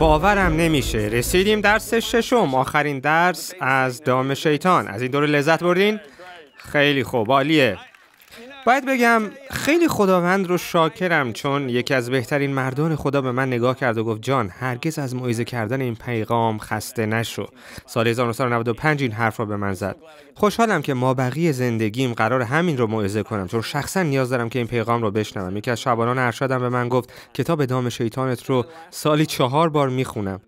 باورم نمیشه رسیدیم درس ششم آخرین درس از دام شیطان از این دوره لذت بردین خیلی خوب عالیه باید بگم خیلی خداوند رو شاکرم چون یکی از بهترین مردان خدا به من نگاه کرد و گفت جان هرگز از موعظه کردن این پیغام خسته نشو سال 1995 این حرف رو به من زد خوشحالم که ما بقیه زندگیم قرار همین رو معیزه کنم چون شخصا نیاز دارم که این پیغام رو بشنوم یکی از شبانان ارشدم به من گفت کتاب دام شیطانت رو سالی چهار بار میخونم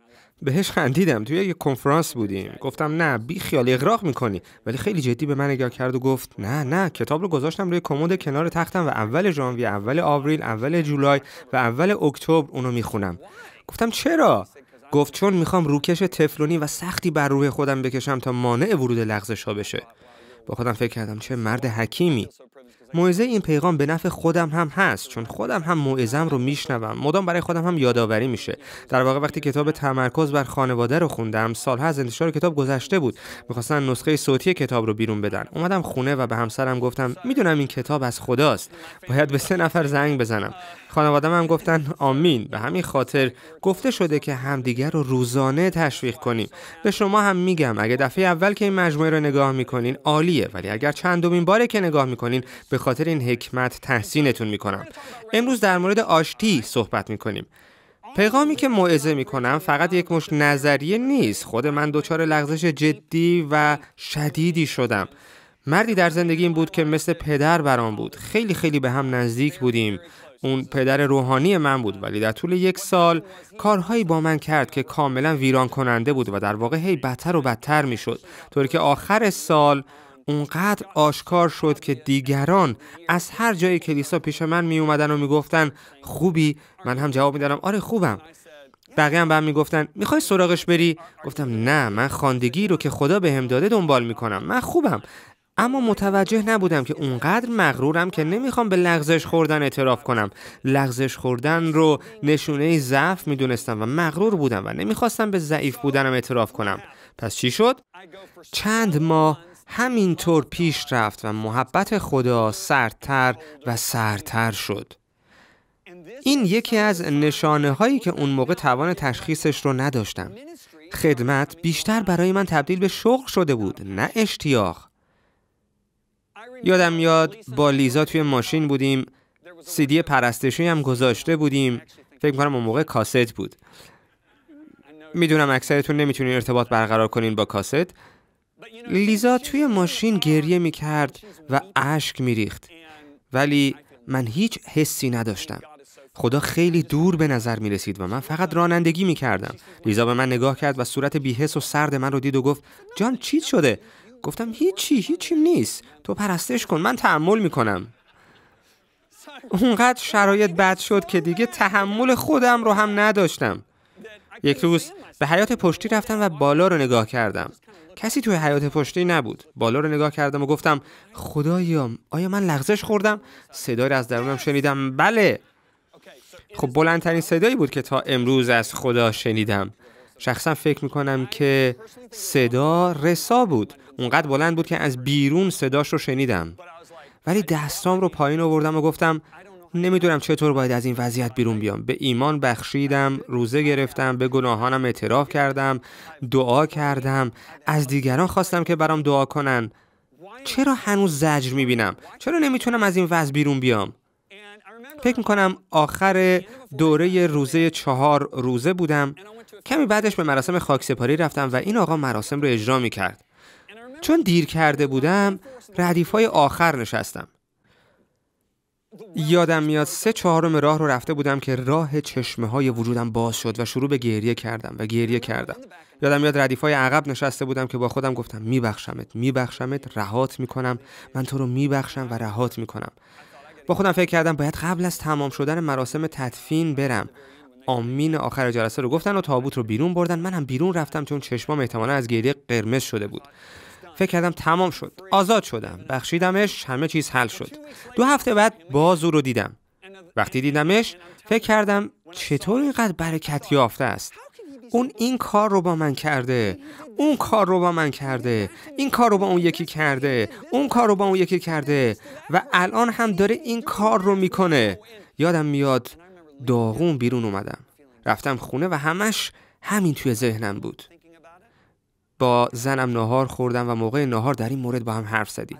بهش خندیدم توی یه کنفرانس بودیم گفتم نه بی خیال اغراق میکنی ولی خیلی جدی به من نگاه کرد و گفت نه نه کتاب رو گذاشتم روی کمد کنار تختم و اول ژانویه اول آوریل اول جولای و اول اکتبر اونو میخونم گفتم چرا گفت چون میخوام روکش تفلونی و سختی بر روح خودم بکشم تا مانع ورود لغزش ها بشه با خودم فکر کردم چه مرد حکیمی موعظه این پیغام به نفع خودم هم هست چون خودم هم موعظم رو میشنوم مدام برای خودم هم یادآوری میشه در واقع وقتی کتاب تمرکز بر خانواده رو خوندم سالها از انتشار کتاب گذشته بود میخواستن نسخه صوتی کتاب رو بیرون بدن اومدم خونه و به همسرم گفتم میدونم این کتاب از خداست باید به سه نفر زنگ بزنم خانواده هم گفتن آمین به همین خاطر گفته شده که همدیگر رو روزانه تشویق کنیم به شما هم میگم اگه دفعه اول که این مجموعه رو نگاه میکنین عالیه ولی اگر چندمین باره که نگاه میکنین به خاطر این حکمت تحسینتون میکنم امروز در مورد آشتی صحبت میکنیم پیغامی که موعظه میکنم فقط یک مش نظریه نیست خود من دچار لغزش جدی و شدیدی شدم مردی در زندگی بود که مثل پدر برام بود خیلی خیلی به هم نزدیک بودیم اون پدر روحانی من بود ولی در طول یک سال کارهایی با من کرد که کاملا ویران کننده بود و در واقع هی بدتر و بدتر میشد طوری که آخر سال اونقدر آشکار شد که دیگران از هر جای کلیسا پیش من می اومدن و میگفتن خوبی من هم جواب میدادم آره خوبم بقیه هم به میگفتن میخوای سراغش بری گفتم نه من خواندگی رو که خدا بهم به داده دنبال میکنم من خوبم اما متوجه نبودم که اونقدر مغرورم که نمیخوام به لغزش خوردن اعتراف کنم لغزش خوردن رو نشونه ضعف میدونستم و مغرور بودم و نمیخواستم به ضعیف بودنم اعتراف کنم پس چی شد؟ چند ماه همینطور پیش رفت و محبت خدا سردتر و سردتر شد این یکی از نشانه هایی که اون موقع توان تشخیصش رو نداشتم خدمت بیشتر برای من تبدیل به شغل شده بود نه اشتیاق یادم یاد با لیزا توی ماشین بودیم سیدی پرستشی هم گذاشته بودیم فکر کنم اون موقع کاست بود میدونم اکثرتون نمیتونین ارتباط برقرار کنین با کاست لیزا توی ماشین گریه میکرد و اشک میریخت ولی من هیچ حسی نداشتم خدا خیلی دور به نظر می رسید و من فقط رانندگی می لیزا به من نگاه کرد و صورت بیهس و سرد من رو دید و گفت جان چی شده؟ گفتم هیچی هیچی نیست تو پرستش کن من تحمل میکنم اونقدر شرایط بد شد که دیگه تحمل خودم رو هم نداشتم یک روز به حیات پشتی رفتم و بالا رو نگاه کردم کسی توی حیات پشتی نبود بالا رو نگاه کردم و گفتم خدایا آیا من لغزش خوردم صدای از درونم شنیدم بله خب بلندترین صدایی بود که تا امروز از خدا شنیدم شخصا فکر میکنم که صدا رسا بود اونقدر بلند بود که از بیرون صداش رو شنیدم ولی دستام رو پایین آوردم و گفتم نمیدونم چطور باید از این وضعیت بیرون بیام به ایمان بخشیدم روزه گرفتم به گناهانم اعتراف کردم دعا کردم از دیگران خواستم که برام دعا کنن چرا هنوز زجر میبینم چرا نمیتونم از این وضع بیرون بیام فکر میکنم آخر دوره روزه چهار روزه بودم کمی بعدش به مراسم خاکسپاری رفتم و این آقا مراسم رو اجرا میکرد چون دیر کرده بودم ردیف های آخر نشستم یادم میاد سه چهارم راه رو رفته بودم که راه چشمه های وجودم باز شد و شروع به گریه کردم و گریه کردم یادم میاد ردیف های عقب نشسته بودم که با خودم گفتم میبخشمت میبخشمت رهات میکنم من تو رو میبخشم و رهات میکنم با خودم فکر کردم باید قبل از تمام شدن مراسم تدفین برم آمین آخر جلسه رو گفتن و تابوت رو بیرون بردن منم بیرون رفتم چون چشمام احتمالا از گریه قرمز شده بود فکر کردم تمام شد آزاد شدم بخشیدمش همه چیز حل شد دو هفته بعد باز او رو دیدم وقتی دیدمش فکر کردم چطور اینقدر برکت یافته است اون این کار رو با من کرده اون کار رو با من کرده این کار رو با اون یکی کرده اون کار رو با اون یکی کرده و الان هم داره این کار رو میکنه یادم میاد داغون بیرون اومدم رفتم خونه و همش همین توی ذهنم بود با زنم ناهار خوردم و موقع ناهار در این مورد با هم حرف زدیم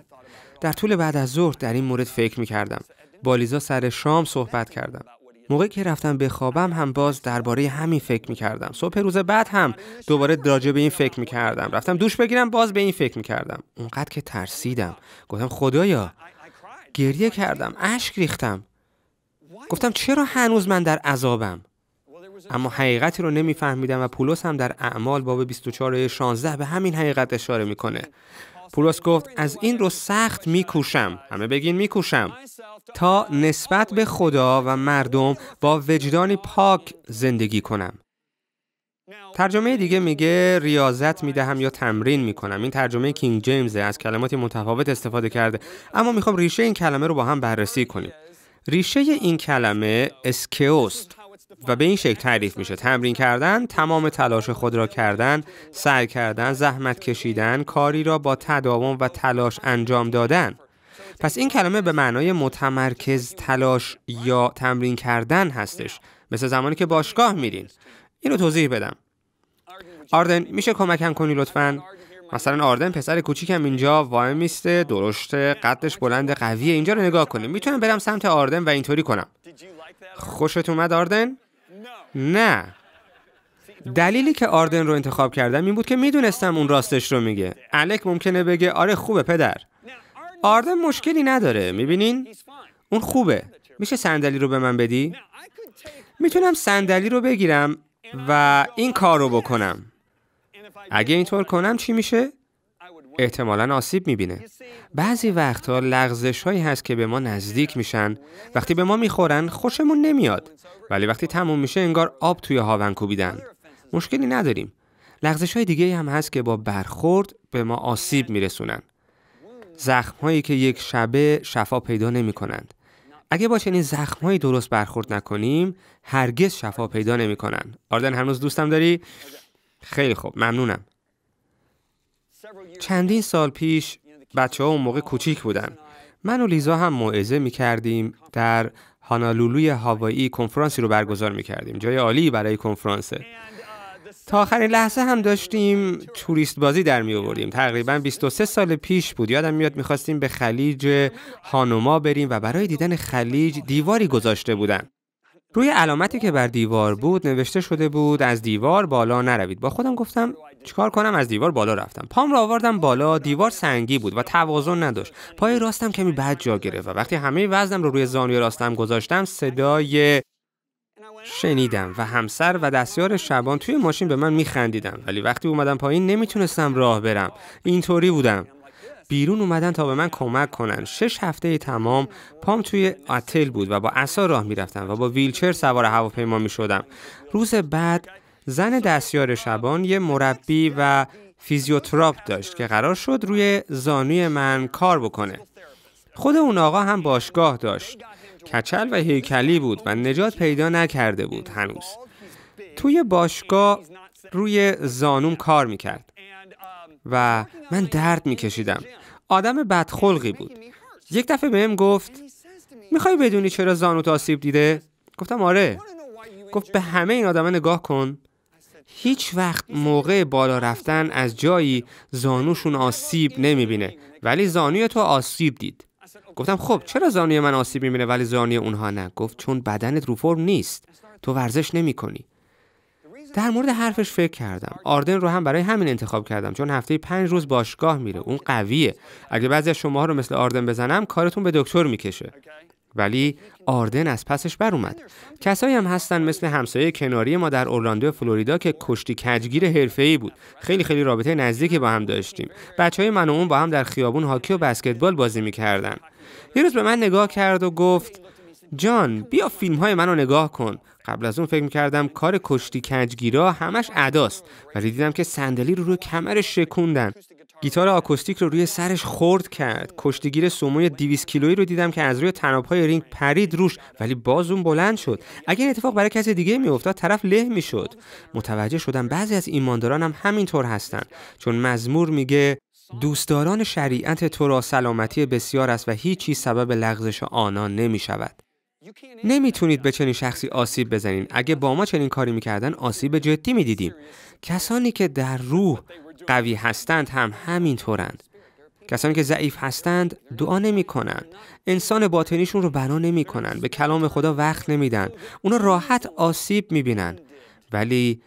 در طول بعد از ظهر در این مورد فکر می کردم با لیزا سر شام صحبت کردم موقعی که رفتم خوابم هم باز درباره همین فکر می کردم صبح روز بعد هم دوباره دراجه به این فکر می کردم رفتم دوش بگیرم باز به این فکر می کردم اونقدر که ترسیدم گفتم خدایا گریه کردم اشک ریختم گفتم چرا هنوز من در عذابم اما حقیقتی رو نمیفهمیدم و پولس هم در اعمال باب 24 16 به همین حقیقت اشاره میکنه پولس گفت از این رو سخت میکوشم همه بگین میکوشم تا نسبت به خدا و مردم با وجدانی پاک زندگی کنم ترجمه دیگه میگه ریاضت میدهم یا تمرین میکنم این ترجمه کینگ جیمزه از کلماتی متفاوت استفاده کرده اما میخوام ریشه این کلمه رو با هم بررسی کنیم ریشه این کلمه اسکیوست و به این شکل تعریف میشه تمرین کردن تمام تلاش خود را کردن سعی کردن زحمت کشیدن کاری را با تداوم و تلاش انجام دادن پس این کلمه به معنای متمرکز تلاش یا تمرین کردن هستش مثل زمانی که باشگاه میرین اینو توضیح بدم آردن میشه کمکم کنی لطفا مثلا آردن پسر کوچیکم اینجا وای میسته درشت قدش بلند قویه اینجا رو نگاه کنیم میتونم برم سمت آردن و اینطوری کنم خوشت اومد آردن نه دلیلی که آردن رو انتخاب کردم این بود که میدونستم اون راستش رو میگه الک ممکنه بگه آره خوبه پدر آردن مشکلی نداره میبینین؟ اون خوبه میشه صندلی رو به من بدی؟ میتونم صندلی رو بگیرم و این کار رو بکنم اگه اینطور کنم چی میشه؟ احتمالا آسیب میبینه بعضی وقتها لغزش هایی هست که به ما نزدیک میشن وقتی به ما میخورن خوشمون نمیاد ولی وقتی تموم میشه انگار آب توی هاون کوبیدن مشکلی نداریم لغزش های دیگه هم هست که با برخورد به ما آسیب میرسونن زخم هایی که یک شبه شفا پیدا نمی کنند. اگه با چنین زخم درست برخورد نکنیم هرگز شفا پیدا نمی کنند. آردن هنوز دوستم داری؟ خیلی خوب ممنونم. چندین سال پیش بچه ها اون موقع کوچیک بودن. من و لیزا هم موعظه می کردیم در هانالولوی هاوایی کنفرانسی رو برگزار می کردیم. جای عالی برای کنفرانسه. Uh, تا آخرین لحظه هم داشتیم توریست بازی در می آوردیم تقریبا 23 سال پیش بود یادم میاد میخواستیم به خلیج oh هانوما بریم و برای دیدن خلیج دیواری گذاشته بودن روی علامتی که بر دیوار بود نوشته شده بود از دیوار بالا نروید با خودم گفتم چیکار کنم از دیوار بالا رفتم پام را آوردم بالا دیوار سنگی بود و توازن نداشت پای راستم کمی بد جا گرفت و وقتی همه وزنم رو روی زانوی راستم گذاشتم صدای شنیدم و همسر و دستیار شبان توی ماشین به من میخندیدم ولی وقتی اومدم پایین نمیتونستم راه برم اینطوری بودم بیرون اومدن تا به من کمک کنن شش هفته تمام پام توی آتل بود و با عصا راه میرفتم و با ویلچر سوار هواپیما می شدم روز بعد زن دستیار شبان یه مربی و فیزیوتراپ داشت که قرار شد روی زانوی من کار بکنه خود اون آقا هم باشگاه داشت کچل و هیکلی بود و نجات پیدا نکرده بود هنوز توی باشگاه روی زانوم کار میکرد و من درد میکشیدم آدم بدخلقی بود یک دفعه بهم گفت میخوای بدونی چرا زانوت آسیب دیده گفتم آره گفت به همه این آدمه نگاه کن هیچ وقت موقع بالا رفتن از جایی زانوشون آسیب نمیبینه ولی زانوی تو آسیب دید گفتم خب چرا زانوی من آسیب میبینه ولی زانوی اونها نه گفت چون بدنت رو فرم نیست تو ورزش نمی کنی در مورد حرفش فکر کردم آردن رو هم برای همین انتخاب کردم چون هفته پنج روز باشگاه میره اون قویه اگه بعضی از شما رو مثل آردن بزنم کارتون به دکتر میکشه ولی آردن از پسش بر اومد کسایی هم هستن مثل همسایه کناری ما در اورلاندو فلوریدا که کشتی کجگیر ای بود خیلی خیلی رابطه نزدیکی با هم داشتیم بچهای من و اون با هم در خیابون هاکی و بسکتبال بازی میکردن یه روز به من نگاه کرد و گفت جان بیا فیلم های منو نگاه کن قبل از اون فکر میکردم کار کشتی کنجگیرا همش اداست ولی دیدم که صندلی رو روی کمرش شکوندن گیتار آکوستیک رو روی سرش خورد کرد کشتیگیر سوموی 200 کیلویی رو دیدم که از روی تنابهای رینگ پرید روش ولی باز اون بلند شد اگر اتفاق برای کسی دیگه میافتاد طرف له میشد متوجه شدم بعضی از ایمانداران هم همینطور هستند، چون مزمور میگه دوستداران شریعت تو را سلامتی بسیار است و هیچی سبب لغزش آنان نمی نمیتونید به چنین شخصی آسیب بزنین اگه با ما چنین کاری میکردن آسیب جدی میدیدیم کسانی که در روح قوی هستند هم همینطورند کسانی که ضعیف هستند دعا نمی کنند. انسان باطنیشون رو بنا نمی به کلام خدا وقت نمیدن. اونا راحت آسیب می ولی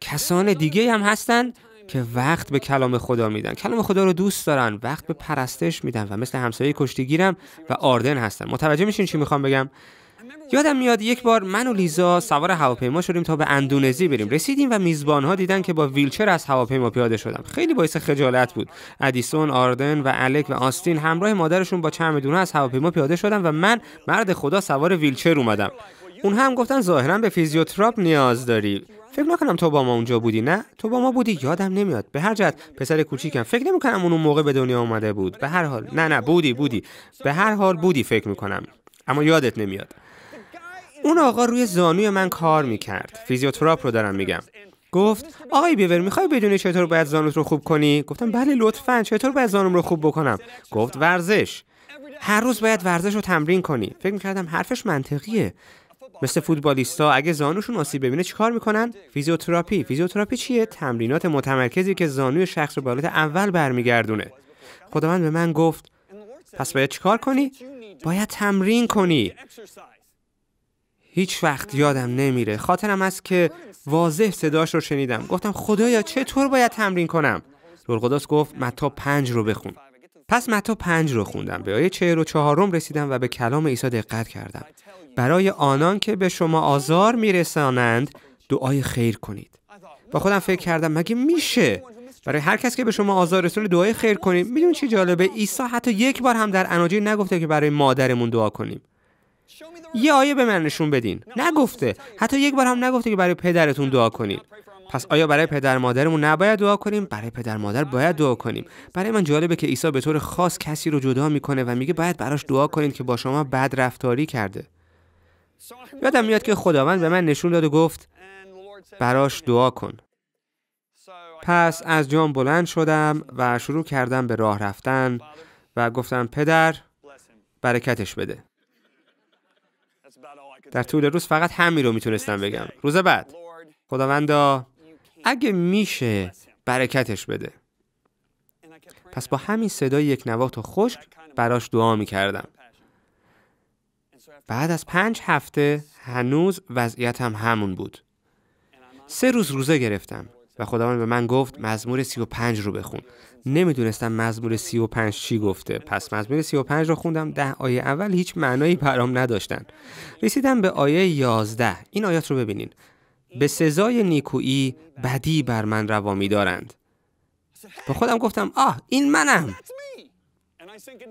کسان دیگه هم هستند که وقت به کلام خدا میدن کلام خدا رو دوست دارن وقت به پرستش میدن و مثل همسایه کشتیگیرم و آردن هستن متوجه میشین چی میخوام بگم یادم میاد یک بار من و لیزا سوار هواپیما شدیم تا به اندونزی بریم رسیدیم و میزبان ها دیدن که با ویلچر از هواپیما پیاده شدم خیلی باعث خجالت بود ادیسون آردن و الک و آستین همراه مادرشون با دونه از هواپیما پیاده شدم و من مرد خدا سوار ویلچر اومدم اون هم گفتن ظاهرا به فیزیوتراپ نیاز داری فکر نکنم تو با ما اونجا بودی نه تو با ما بودی یادم نمیاد به هر جهت پسر کوچیکم فکر نمیکنم اون اون موقع به دنیا اومده بود به هر حال نه نه بودی بودی به هر حال بودی فکر میکنم اما یادت نمیاد اون آقا روی زانوی من کار میکرد فیزیوتراپ رو دارم میگم گفت آقای بیور میخوای بدونی چطور باید زانوت رو خوب کنی گفتم بله لطفا چطور باید زانوم رو خوب بکنم گفت ورزش هر روز باید ورزش رو تمرین کنی فکر میکردم حرفش منطقیه مثل فوتبالیستا اگه زانوشون آسیب ببینه چیکار میکنن فیزیوتراپی فیزیوتراپی چیه تمرینات متمرکزی که زانوی شخص رو به حالت اول برمیگردونه خداوند به من گفت پس باید چیکار کنی باید تمرین کنی هیچ وقت یادم نمیره خاطرم هست که واضح صداش رو شنیدم گفتم خدایا چطور باید تمرین کنم قداس گفت متا پنج رو بخون پس متا پنج رو خوندم به آیه چهر و چهارم رسیدم و به کلام عیسی دقت کردم برای آنان که به شما آزار میرسانند دعای خیر کنید با خودم فکر کردم مگه میشه برای هر کس که به شما آزار رسول دعای خیر کنید میدون چی جالبه عیسی حتی یک بار هم در اناجیل نگفته که برای مادرمون دعا کنیم یه آیه به من نشون بدین نگفته حتی یک بار هم نگفته که برای پدرتون دعا کنید پس آیا برای پدر مادرمون نباید دعا کنیم برای پدر مادر باید دعا کنیم برای من جالبه که عیسی به طور خاص کسی رو جدا میکنه و میگه باید براش دعا کنید که با شما بد رفتاری کرده یادم میاد که خداوند به من نشون داد و گفت براش دعا کن پس از جام بلند شدم و شروع کردم به راه رفتن و گفتم پدر برکتش بده در طول روز فقط همین رو میتونستم بگم روز بعد خداوندا اگه میشه برکتش بده پس با همین صدای یک نواخت و خشک براش دعا میکردم بعد از پنج هفته هنوز وضعیتم همون بود. سه روز روزه گرفتم و خداوند به من گفت مزمور پنج رو بخون. نمیدونستم مزمور پنج چی گفته. پس مزمور پنج رو خوندم ده آیه اول هیچ معنایی برام نداشتن. رسیدم به آیه یازده این آیات رو ببینین. به سزای نیکویی بدی بر من روا می دارند. خودم گفتم آه این منم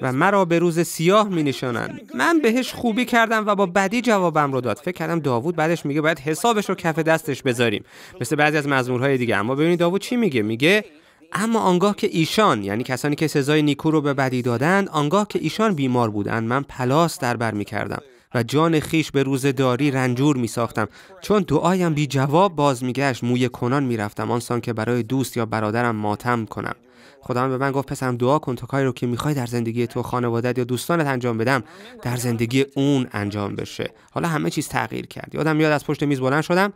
و مرا به روز سیاه می نشانند من بهش خوبی کردم و با بدی جوابم رو داد فکر کردم داوود بعدش میگه باید حسابش رو کف دستش بذاریم مثل بعضی از مزمورهای دیگه اما ببینید داوود چی میگه میگه اما آنگاه که ایشان یعنی کسانی که سزای نیکو رو به بدی دادند آنگاه که ایشان بیمار بودند من پلاس در بر می کردم و جان خیش به داری رنجور می ساختم چون دعایم بی جواب باز می موی کنان می رفتم آنسان که برای دوست یا برادرم ماتم کنم خداوند به من گفت پسرم دعا کن تا کاری رو که میخوای در زندگی تو خانوادت یا دوستانت انجام بدم در زندگی اون انجام بشه حالا همه چیز تغییر کرد یادم یاد از پشت میز بلند شدم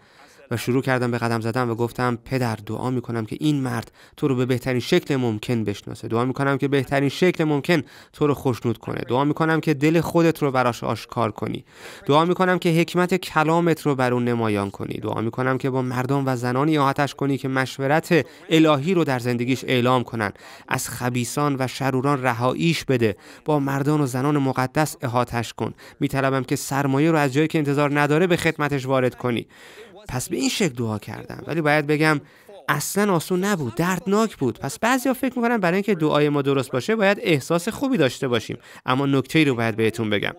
و شروع کردم به قدم زدن و گفتم پدر دعا میکنم که این مرد تو رو به بهترین شکل ممکن بشناسه دعا میکنم که بهترین شکل ممکن تو رو خوشنود کنه دعا میکنم که دل خودت رو براش آشکار کنی دعا میکنم که حکمت کلامت رو بر اون نمایان کنی دعا میکنم که با مردم و زنانی آتش کنی که مشورت الهی رو در زندگیش اعلام کنن از خبیسان و شروران رهاییش بده با مردان و زنان مقدس احاطهش کن میطلبم که سرمایه رو از جایی که انتظار نداره به خدمتش وارد کنی پس به این شکل دعا کردم ولی باید بگم اصلا آسون نبود دردناک بود پس بعضیا فکر میکنن برای اینکه دعای ما درست باشه باید احساس خوبی داشته باشیم اما نکته ای رو باید بهتون بگم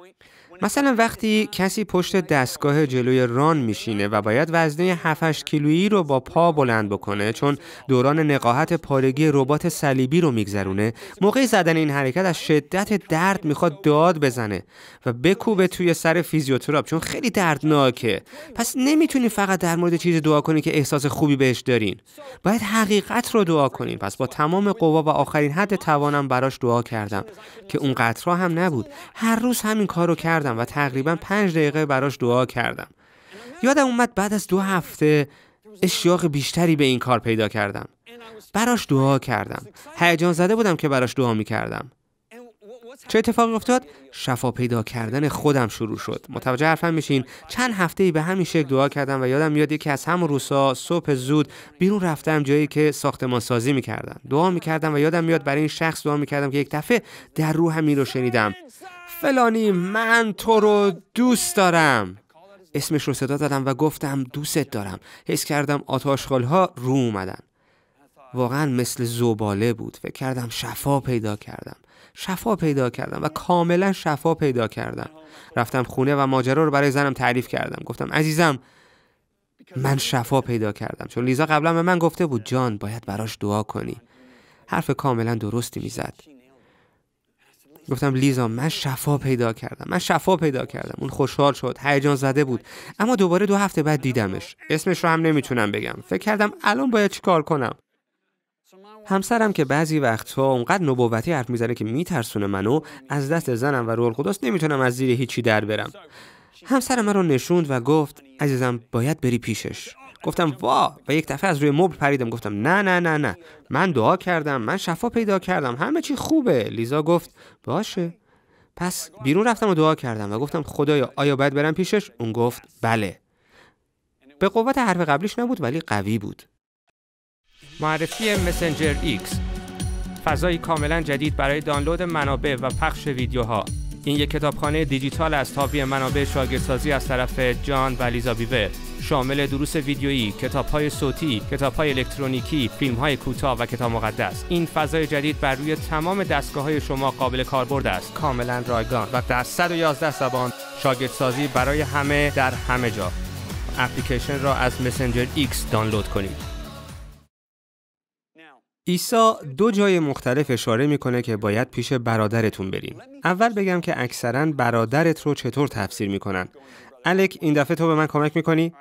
مثلا وقتی کسی پشت دستگاه جلوی ران میشینه و باید وزنه 7 کیلویی رو با پا بلند بکنه چون دوران نقاهت پارگی ربات صلیبی رو میگذرونه موقع زدن این حرکت از شدت درد میخواد داد بزنه و بکوبه توی سر فیزیوتراپ چون خیلی دردناکه پس نمیتونی فقط در مورد چیز دعا کنی که احساس خوبی بهش دارین باید حقیقت رو دعا کنین پس با تمام قوا و آخرین حد توانم براش دعا کردم که اون قطرا هم نبود هر روز همین کارو کرد و تقریبا پنج دقیقه براش دعا کردم یادم اومد بعد از دو هفته اشتیاق بیشتری به این کار پیدا کردم براش دعا کردم هیجان زده بودم که براش دعا می کردم چه اتفاقی افتاد شفا پیدا کردن خودم شروع شد متوجه حرفم میشین چند هفته ای به همین شکل دعا کردم و یادم میاد که از همون روسا صبح زود بیرون رفتم جایی که ساختمان سازی کردم دعا میکردم و یادم میاد برای این شخص دعا میکردم که یک دفعه در روحم همین رو شنیدم فلانی من تو رو دوست دارم اسمش رو صدا زدم و گفتم دوست دارم حس کردم ها رو اومدن واقعا مثل زباله بود فکر کردم شفا پیدا کردم شفا پیدا کردم و کاملا شفا پیدا کردم رفتم خونه و ماجرا رو برای زنم تعریف کردم گفتم عزیزم من شفا پیدا کردم چون لیزا قبلا به من گفته بود جان باید براش دعا کنی حرف کاملا درستی میزد گفتم لیزا من شفا پیدا کردم من شفا پیدا کردم اون خوشحال شد هیجان زده بود اما دوباره دو هفته بعد دیدمش اسمش رو هم نمیتونم بگم فکر کردم الان باید چیکار کنم همسرم که بعضی وقتها اونقدر نبوتی حرف میزنه که میترسونه منو از دست زنم و روح القدس نمیتونم از زیر هیچی در برم همسر من رو نشوند و گفت عزیزم باید بری پیشش گفتم وا و یک دفعه از روی مبل پریدم گفتم نه نه نه نه من دعا کردم من شفا پیدا کردم همه چی خوبه لیزا گفت باشه پس بیرون رفتم و دعا کردم و گفتم خدایا آیا باید برم پیشش اون گفت بله به قوت حرف قبلیش نبود ولی قوی بود معرفی مسنجر ایکس فضایی کاملا جدید برای دانلود منابع و پخش ویدیوها این یک کتابخانه دیجیتال از تابی منابع شاگردسازی از طرف جان و لیزا بیور شامل دروس ویدیویی، کتاب‌های صوتی، کتاب‌های الکترونیکی، فیلم‌های کوتاه و کتاب مقدس. این فضای جدید بر روی تمام دستگاه‌های شما قابل کاربرد است. کاملا رایگان و در 111 زبان شاگردسازی برای همه در همه جا. اپلیکیشن را از مسنجر X دانلود کنید. ایسا دو جای مختلف اشاره میکنه که باید پیش برادرتون بریم اول بگم که اکثرا برادرت رو چطور تفسیر میکنن. الک این دفعه تو به من کمک میکنی؟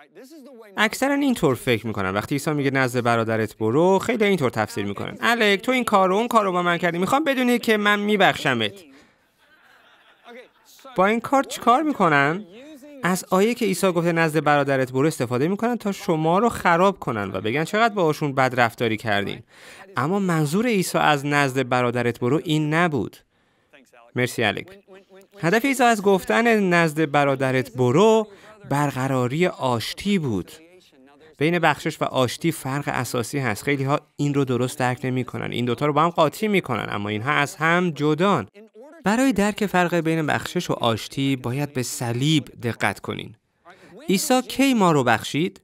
اکثرا اینطور فکر میکنن وقتی عیسی میگه نزد برادرت برو خیلی اینطور تفسیر میکنن الک تو این کار و اون کار رو با من کردی میخوام بدونی که من میبخشمت با این کار چیکار میکنن از آیه که عیسی گفته نزد برادرت برو استفاده میکنن تا شما رو خراب کنن و بگن چقدر باهاشون بد رفتاری کردین اما منظور عیسی از نزد برادرت برو این نبود مرسی الک هدف عیسی از گفتن نزد برادرت برو برقراری آشتی بود بین بخشش و آشتی فرق اساسی هست خیلی ها این رو درست درک نمی کنن این دوتا رو با هم قاطی می کنن اما اینها از هم جدان برای درک فرق بین بخشش و آشتی باید به صلیب دقت کنین عیسی کی ما رو بخشید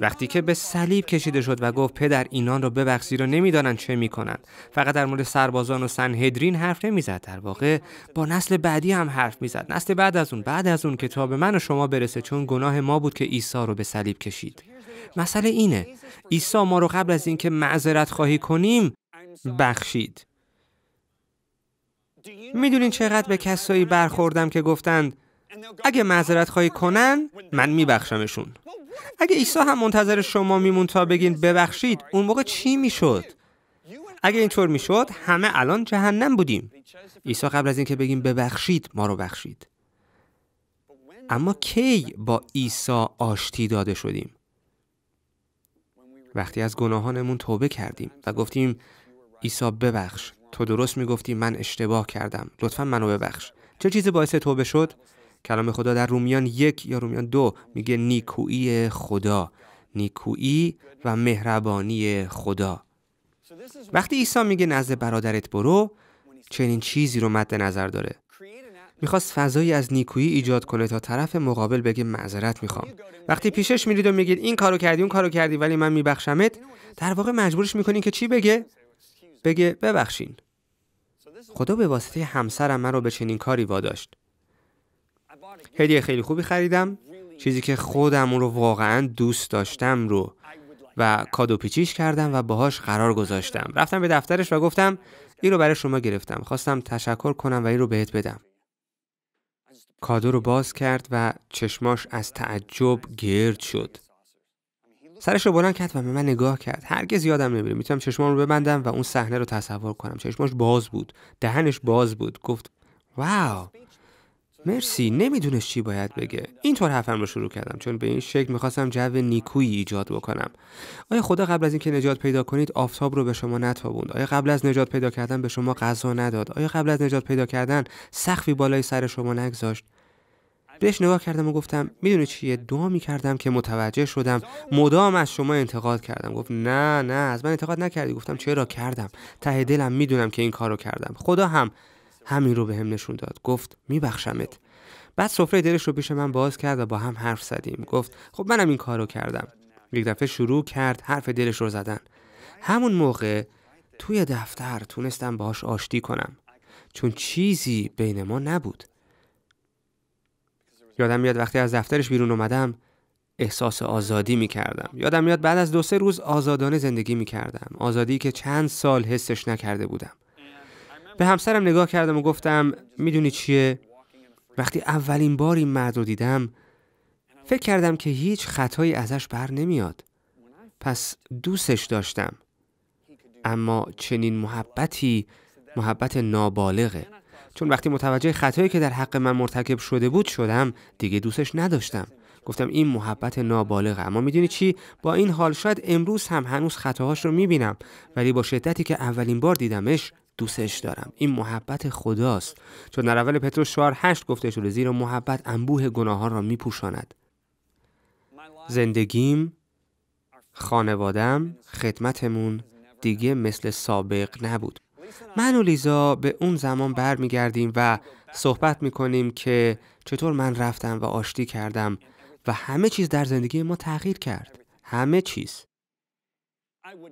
وقتی که به صلیب کشیده شد و گفت پدر اینان را ببخشی را نمیدانند چه میکنند فقط در مورد سربازان و سنهدرین حرف نمیزد در واقع با نسل بعدی هم حرف میزد نسل بعد از اون بعد از اون کتاب من و شما برسه چون گناه ما بود که عیسی رو به صلیب کشید مسئله اینه عیسی ما رو قبل از اینکه معذرت خواهی کنیم بخشید میدونین چقدر به کسایی برخوردم که گفتند اگه معذرت خواهی کنن من میبخشمشون اگه عیسی هم منتظر شما میمون تا بگین ببخشید اون موقع چی میشد اگه اینطور میشد همه الان جهنم بودیم عیسی قبل از اینکه بگیم ببخشید ما رو بخشید اما کی با عیسی آشتی داده شدیم وقتی از گناهانمون توبه کردیم و گفتیم عیسی ببخش تو درست میگفتی من اشتباه کردم لطفا منو ببخش چه چیزی باعث توبه شد کلام خدا در رومیان یک یا رومیان دو میگه نیکویی خدا نیکویی و مهربانی خدا وقتی عیسی میگه نزد برادرت برو چنین چیزی رو مد نظر داره میخواست فضایی از نیکویی ایجاد کنه تا طرف مقابل بگه معذرت میخوام وقتی پیشش میرید و میگید این کارو کردی اون کارو کردی ولی من میبخشمت در واقع مجبورش میکنین که چی بگه بگه ببخشین خدا به واسطه همسرم من رو به چنین کاری واداشت هدیه خیلی خوبی خریدم چیزی که خودم اون رو واقعا دوست داشتم رو و کادو پیچیش کردم و باهاش قرار گذاشتم رفتم به دفترش و گفتم این رو برای شما گرفتم خواستم تشکر کنم و این رو بهت بدم کادو رو باز کرد و چشماش از تعجب گرد شد سرش رو بلند کرد و به من نگاه کرد هرگز یادم نمیره میتونم چشمام رو ببندم و اون صحنه رو تصور کنم چشماش باز بود دهنش باز بود گفت واو مرسی نمیدونست چی باید بگه اینطور حرفم رو شروع کردم چون به این شکل میخواستم جو نیکویی ایجاد بکنم آیا خدا قبل از اینکه نجات پیدا کنید آفتاب رو به شما نتابوند آیا قبل از نجات پیدا کردن به شما غذا نداد آیا قبل از نجات پیدا کردن سخفی بالای سر شما نگذاشت بهش نگاه کردم و گفتم میدونی چیه دعا میکردم که متوجه شدم مدام از شما انتقاد کردم گفت نه نه از من انتقاد نکردی گفتم چرا کردم ته دلم میدونم که این کارو کردم خدا هم همین رو به هم نشون داد گفت میبخشمت بعد سفره دلش رو پیش من باز کرد و با هم حرف زدیم گفت خب منم این کارو کردم یک دفعه شروع کرد حرف دلش رو زدن همون موقع توی دفتر تونستم باهاش آشتی کنم چون چیزی بین ما نبود یادم میاد وقتی از دفترش بیرون اومدم احساس آزادی می کردم. یادم میاد بعد از دو سه روز آزادانه زندگی می کردم. آزادی که چند سال حسش نکرده بودم. به همسرم نگاه کردم و گفتم میدونی چیه؟ وقتی اولین بار این مرد رو دیدم فکر کردم که هیچ خطایی ازش بر نمیاد. پس دوستش داشتم. اما چنین محبتی محبت نابالغه. چون وقتی متوجه خطایی که در حق من مرتکب شده بود شدم دیگه دوستش نداشتم. گفتم این محبت نابالغه اما میدونی چی با این حال شاید امروز هم هنوز خطاهاش رو میبینم ولی با شدتی که اولین بار دیدمش دوستش دارم این محبت خداست چون در اول پتروس 4 8 گفته شده زیرا محبت انبوه گناهان را میپوشاند زندگیم خانوادم خدمتمون دیگه مثل سابق نبود من و لیزا به اون زمان برمیگردیم و صحبت میکنیم که چطور من رفتم و آشتی کردم و همه چیز در زندگی ما تغییر کرد همه چیز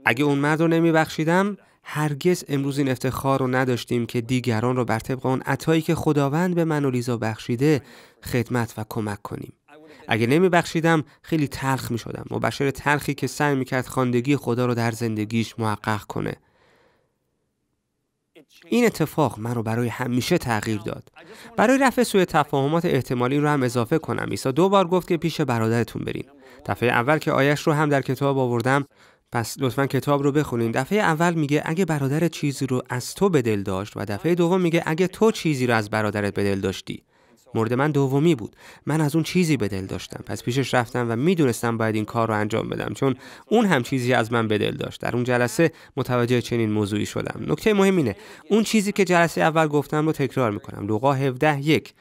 اگه اون مرد رو نمیبخشیدم هرگز امروز این افتخار رو نداشتیم که دیگران را بر طبق آن عطایی که خداوند به من و لیزا بخشیده خدمت و کمک کنیم اگه نمی بخشیدم خیلی تلخ می شدم و تلخی که سعی می کرد خاندگی خدا رو در زندگیش محقق کنه این اتفاق من رو برای همیشه تغییر داد برای رفع سوی تفاهمات احتمالی رو هم اضافه کنم عیسی دو بار گفت که پیش برادرتون برین دفعه اول که آیش رو هم در کتاب آوردم پس لطفا کتاب رو بخونین دفعه اول میگه اگه برادر چیزی رو از تو به دل داشت و دفعه دوم میگه اگه تو چیزی رو از برادرت به دل داشتی مورد من دومی بود من از اون چیزی به دل داشتم پس پیشش رفتم و میدونستم باید این کار رو انجام بدم چون اون هم چیزی از من به دل داشت در اون جلسه متوجه چنین موضوعی شدم نکته مهم اینه اون چیزی که جلسه اول گفتم رو تکرار میکنم لوقا 17 یک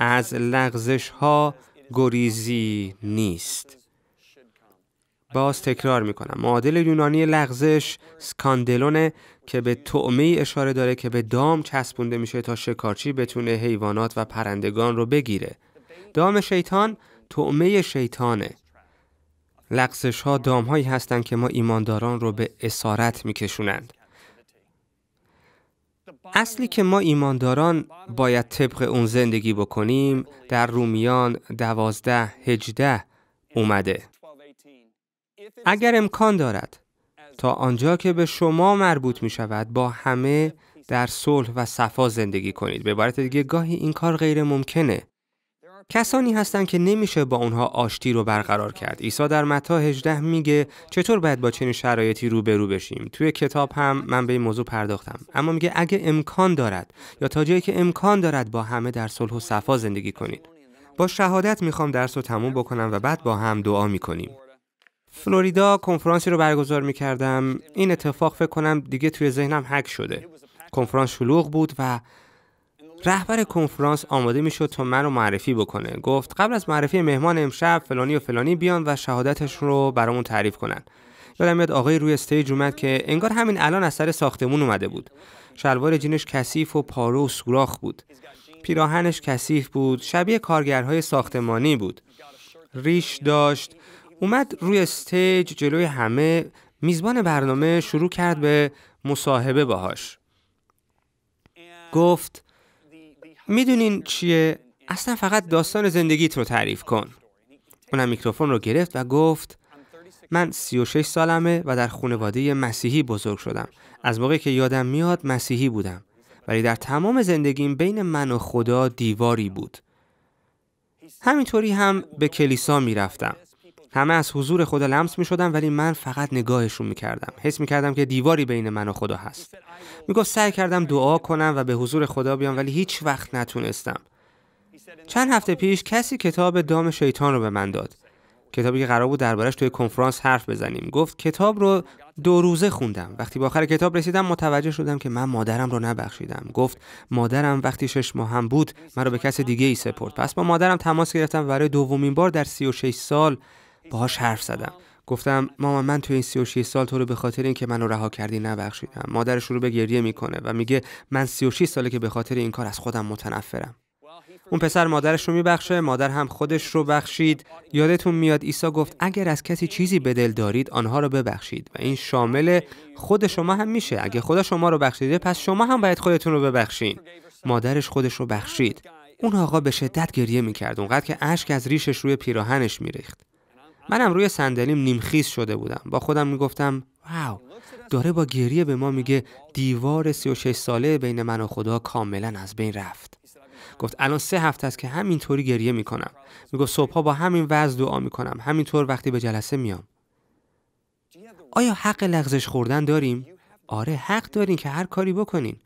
از لغزش ها گریزی نیست باز تکرار میکنم معادل یونانی لغزش سکاندلونه که به تعمه اشاره داره که به دام چسبونده میشه تا شکارچی بتونه حیوانات و پرندگان رو بگیره دام شیطان تعمه شیطانه لغزش ها دام هایی هستند که ما ایمانداران رو به اسارت میکشونند اصلی که ما ایمانداران باید طبق اون زندگی بکنیم در رومیان دوازده هجده اومده اگر امکان دارد تا آنجا که به شما مربوط می شود با همه در صلح و صفا زندگی کنید به عبارت دیگه گاهی این کار غیر ممکنه کسانی هستند که نمیشه با اونها آشتی رو برقرار کرد. عیسی در متا 18 میگه چطور باید با چنین شرایطی روبرو بشیم. توی کتاب هم من به این موضوع پرداختم. اما میگه اگه امکان دارد یا تا جایی که امکان دارد با همه در صلح و صفا زندگی کنید. با شهادت میخوام درس رو تموم بکنم و بعد با هم دعا میکنیم. فلوریدا کنفرانسی رو برگزار می کردم. این اتفاق فکر کنم دیگه توی ذهنم حک شده. کنفرانس شلوغ بود و رهبر کنفرانس آماده می شد تا من رو معرفی بکنه گفت قبل از معرفی مهمان امشب فلانی و فلانی بیان و شهادتش رو برامون تعریف کنن یادم میاد آقای روی استیج اومد که انگار همین الان از سر ساختمون اومده بود شلوار جینش کثیف و پارو و سوراخ بود پیراهنش کثیف بود شبیه کارگرهای ساختمانی بود ریش داشت اومد روی استیج جلوی همه میزبان برنامه شروع کرد به مصاحبه باهاش گفت میدونین چیه؟ اصلا فقط داستان زندگیت رو تعریف کن اونم میکروفون رو گرفت و گفت من 36 سالمه و در خانواده مسیحی بزرگ شدم از موقعی که یادم میاد مسیحی بودم ولی در تمام زندگیم بین من و خدا دیواری بود همینطوری هم به کلیسا میرفتم همه از حضور خدا لمس می شدم ولی من فقط نگاهشون می کردم حس می کردم که دیواری بین من و خدا هست می گفت سعی کردم دعا کنم و به حضور خدا بیام ولی هیچ وقت نتونستم چند هفته پیش کسی کتاب دام شیطان رو به من داد کتابی که قرار بود دربارش توی کنفرانس حرف بزنیم گفت کتاب رو دو روزه خوندم وقتی به آخر کتاب رسیدم متوجه شدم که من مادرم رو نبخشیدم گفت مادرم وقتی شش ماه هم بود مرا به کس دیگه ای سپرد پس با مادرم تماس گرفتم برای دومین بار در شش سال باهاش حرف زدم گفتم مامان من تو این 36 سال تو رو به خاطر اینکه منو رها کردی نبخشیدم مادرش رو به گریه میکنه و میگه من 36 ساله که به خاطر این کار از خودم متنفرم اون پسر مادرش رو میبخشه مادر هم خودش رو بخشید یادتون میاد عیسی گفت اگر از کسی چیزی به دل دارید آنها رو ببخشید و این شامل خود شما هم میشه اگه خدا شما رو بخشیده پس شما هم باید خودتون رو ببخشین مادرش خودش رو بخشید اون آقا به شدت گریه میکرد اونقدر که اشک از ریشش روی پیراهنش میریخت منم روی صندلیم نیمخیز شده بودم با خودم میگفتم واو داره با گریه به ما میگه دیوار 36 ساله بین من و خدا کاملا از بین رفت گفت الان سه هفته است که همینطوری گریه میکنم میگفت صبحها با همین وضع دعا میکنم همینطور وقتی به جلسه میام آیا حق لغزش خوردن داریم آره حق دارین که هر کاری بکنین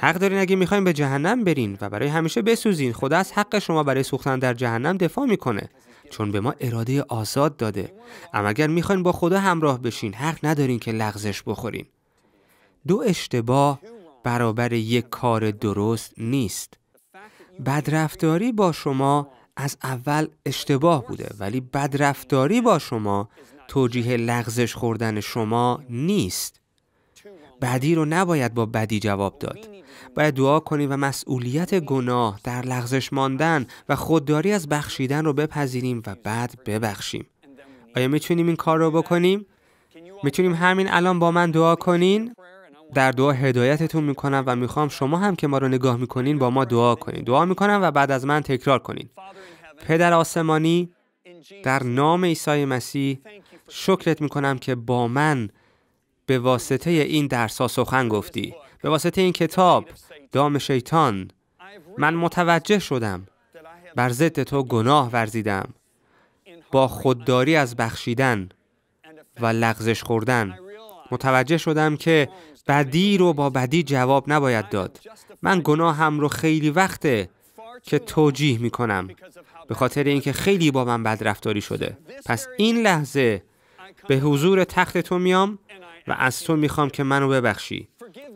حق دارین اگه میخواین به جهنم برین و برای همیشه بسوزین خدا از حق شما برای سوختن در جهنم دفاع میکنه چون به ما اراده آزاد داده اما اگر میخواین با خدا همراه بشین حق ندارین که لغزش بخورین دو اشتباه برابر یک کار درست نیست بدرفتاری با شما از اول اشتباه بوده ولی بدرفتاری با شما توجیه لغزش خوردن شما نیست بدی رو نباید با بدی جواب داد باید دعا کنیم و مسئولیت گناه در لغزش ماندن و خودداری از بخشیدن رو بپذیریم و بعد ببخشیم آیا میتونیم این کار رو بکنیم؟ میتونیم همین الان با من دعا کنین؟ در دعا هدایتتون میکنم و میخوام شما هم که ما رو نگاه میکنین با ما دعا کنین دعا میکنم و بعد از من تکرار کنین پدر آسمانی در نام عیسی مسیح شکرت میکنم که با من به واسطه این درسا سخن گفتی به واسطه این کتاب دام شیطان من متوجه شدم بر ضد تو گناه ورزیدم با خودداری از بخشیدن و لغزش خوردن متوجه شدم که بدی رو با بدی جواب نباید داد من گناه هم رو خیلی وقته که توجیه می کنم به خاطر اینکه خیلی با من بدرفتاری شده پس این لحظه به حضور تخت تو میام و از تو میخوام که منو ببخشی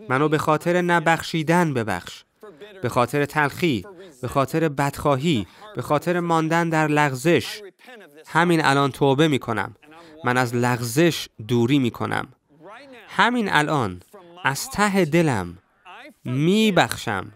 منو به خاطر نبخشیدن ببخش به خاطر تلخی به خاطر بدخواهی به خاطر ماندن در لغزش همین الان توبه میکنم من از لغزش دوری میکنم همین الان از ته دلم میبخشم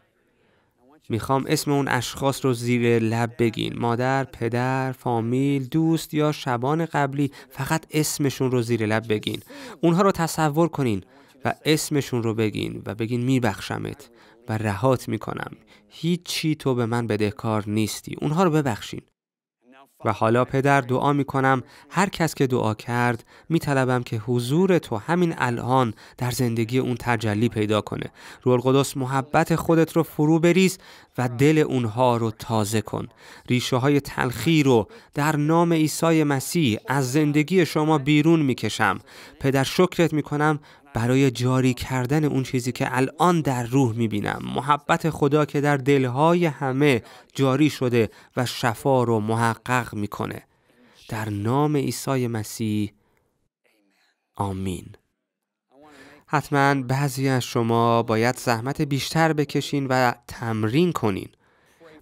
میخوام اسم اون اشخاص رو زیر لب بگین مادر، پدر، فامیل، دوست یا شبان قبلی فقط اسمشون رو زیر لب بگین اونها رو تصور کنین و اسمشون رو بگین و بگین میبخشمت و رهات میکنم هیچی تو به من بدهکار نیستی اونها رو ببخشین و حالا پدر دعا می کنم هر کس که دعا کرد می طلبم که حضور تو همین الان در زندگی اون تجلی پیدا کنه روح القدس محبت خودت رو فرو بریز و دل اونها رو تازه کن ریشه های تلخی رو در نام عیسی مسیح از زندگی شما بیرون می کشم پدر شکرت کنم برای جاری کردن اون چیزی که الان در روح میبینم محبت خدا که در دلهای همه جاری شده و شفا رو محقق میکنه در نام عیسی مسیح آمین حتما بعضی از شما باید زحمت بیشتر بکشین و تمرین کنین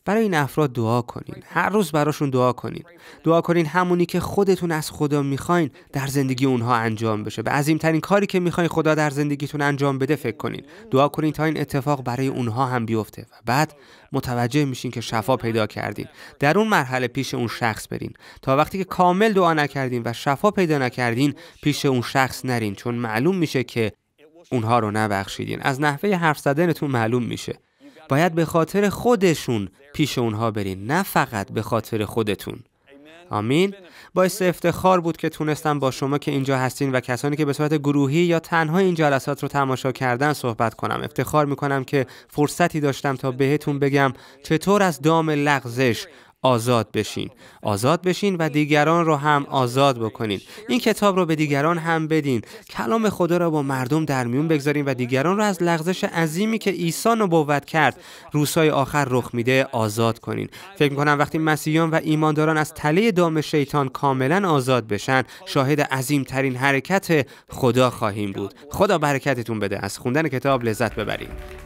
برای این افراد دعا کنین هر روز براشون دعا کنین دعا کنین همونی که خودتون از خدا میخواین در زندگی اونها انجام بشه به عظیمترین کاری که میخواین خدا در زندگیتون انجام بده فکر کنین دعا کنین تا این اتفاق برای اونها هم بیفته و بعد متوجه میشین که شفا پیدا کردین در اون مرحله پیش اون شخص برین تا وقتی که کامل دعا نکردین و شفا پیدا نکردین پیش اون شخص نرین چون معلوم میشه که اونها رو نبخشیدین از نحوه حرف زدنتون معلوم میشه باید به خاطر خودشون پیش اونها برین نه فقط به خاطر خودتون آمین باعث افتخار بود که تونستم با شما که اینجا هستین و کسانی که به صورت گروهی یا تنها این جلسات رو تماشا کردن صحبت کنم افتخار میکنم که فرصتی داشتم تا بهتون بگم چطور از دام لغزش آزاد بشین آزاد بشین و دیگران رو هم آزاد بکنین این کتاب رو به دیگران هم بدین کلام خدا را با مردم در میون بگذارین و دیگران را از لغزش عظیمی که عیسی نبوت کرد روسای آخر رخ میده آزاد کنین فکر میکنم وقتی مسیحیان و ایمانداران از تله دام شیطان کاملا آزاد بشن شاهد ترین حرکت خدا خواهیم بود خدا برکتتون بده از خوندن کتاب لذت ببرید.